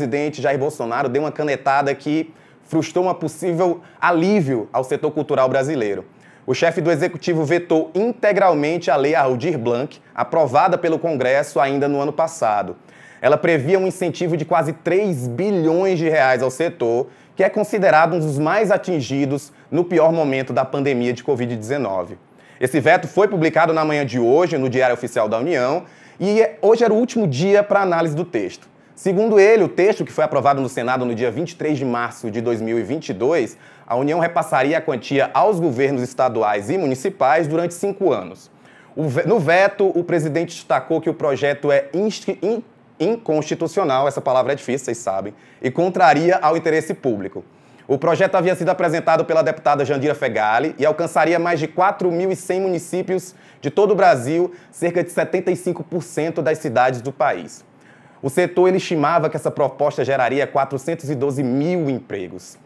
presidente Jair Bolsonaro deu uma canetada que frustrou um possível alívio ao setor cultural brasileiro. O chefe do executivo vetou integralmente a Lei Aldir Blanc, aprovada pelo Congresso ainda no ano passado. Ela previa um incentivo de quase 3 bilhões de reais ao setor, que é considerado um dos mais atingidos no pior momento da pandemia de Covid-19. Esse veto foi publicado na manhã de hoje no Diário Oficial da União e é- hoje era o último dia para análise do texto. Segundo ele, o texto que foi aprovado no Senado no dia 23 de março de 2022, a União repassaria a quantia aos governos estaduais e municipais durante cinco anos. No veto, o presidente destacou que o projeto é inconstitucional, essa palavra é difícil, vocês sabem, e contraria ao interesse público. O projeto havia sido apresentado pela deputada Jandira Fegali e alcançaria mais de 4.100 municípios de todo o Brasil, cerca de 75% das cidades do país. O setor estimava que essa proposta geraria 412 mil empregos.